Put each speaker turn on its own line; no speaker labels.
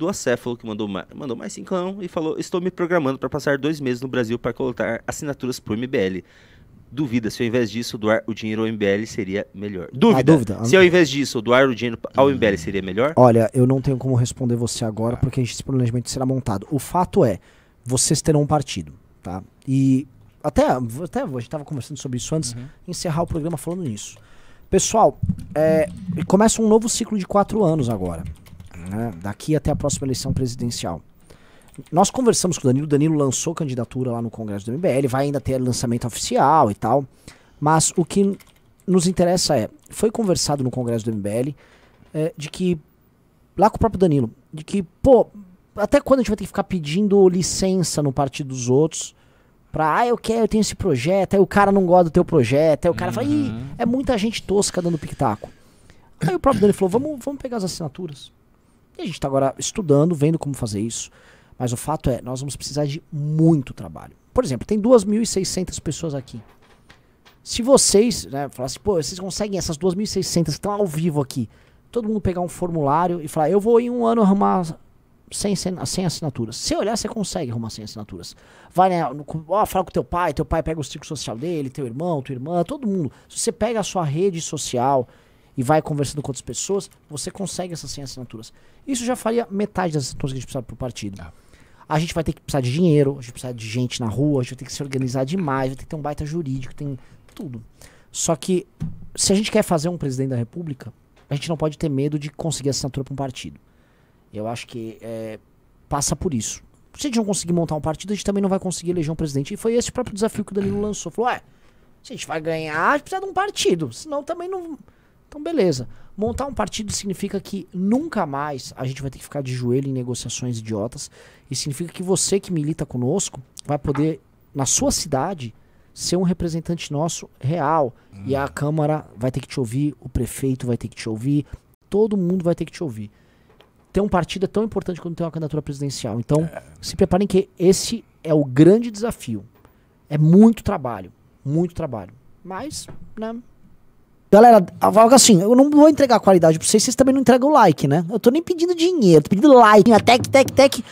do Acéfalo, que mandou, mandou mais anos e falou: Estou me programando para passar dois meses no Brasil para coletar assinaturas para o MBL. Duvida se ao invés disso doar o dinheiro ao MBL seria melhor. Dúvida. dúvida. Se ao invés disso doar o dinheiro ao MBL hum. seria melhor? Olha, eu não tenho como responder você agora ah. porque esse planejamento será montado. O fato é, vocês terão um partido, tá? E até, até a gente estava conversando sobre isso antes, uhum. encerrar o programa falando nisso. Pessoal, é, começa um novo ciclo de quatro anos agora né, daqui até a próxima eleição presidencial. Nós conversamos com o Danilo, o Danilo lançou candidatura lá no Congresso do MBL, vai ainda ter lançamento oficial e tal, mas o que nos interessa é, foi conversado no Congresso do MBL é, eh, de que, lá com o próprio Danilo, de que, pô, até quando a gente vai ter que ficar pedindo licença no partido dos outros pra, ah, eu quero, eu tenho esse projeto, aí o cara não gosta do teu projeto, aí o cara uhum. fala, ih, uhum. é muita gente tosca dando pitaco. Aí o próprio Danilo falou, vamos, vamos pegar as assinaturas. E a gente está agora estudando, vendo como fazer isso. Mas o fato é, nós vamos precisar de muito trabalho. Por exemplo, tem 2.600 pessoas aqui. Se vocês, né, falassem, pô, vocês conseguem essas 2.600 que estão ao vivo aqui, todo mundo pegar um formulário e falar, eu vou em um ano arrumar 100, 100 assinaturas. Se olhar, você consegue arrumar 100 assinaturas. Vai, né, no, ó, fala com teu pai, teu pai pega o ciclo social dele, teu irmão, tua irmã, todo mundo. Se você pega a sua rede social e vai conversando com outras pessoas, você consegue essas 100 assinaturas. Isso já faria metade das assinaturas que a gente precisava o partido. Ah. A gente vai ter que precisar de dinheiro, a gente precisa de gente na rua, a gente vai ter que se organizar demais, vai ter que ter um baita jurídico, tem tudo. Só que se a gente quer fazer um presidente da república, a gente não pode ter medo de conseguir assinatura para um partido. Eu acho que é, passa por isso. Se a gente não conseguir montar um partido, a gente também não vai conseguir eleger um presidente. E foi esse o próprio desafio que o Danilo é. lançou. Falou, é, se a gente vai ganhar, a gente precisa de um partido. Senão também não... Então, beleza. Montar um partido significa que nunca mais a gente vai ter que ficar de joelho em negociações idiotas. E significa que você que milita conosco vai poder, na sua cidade, ser um representante nosso real. Hum. E a Câmara vai ter que te ouvir, o prefeito vai ter que te ouvir, todo mundo vai ter que te ouvir. Ter um partido é tão importante quanto ter uma candidatura presidencial. Então, é. se preparem que esse é o grande desafio. É muito trabalho, muito trabalho. Mas, né, Galera, algo assim, eu não vou entregar qualidade pra vocês, vocês também não entregam o like, né? Eu tô nem pedindo dinheiro, tô pedindo like. Tec, tec, tec.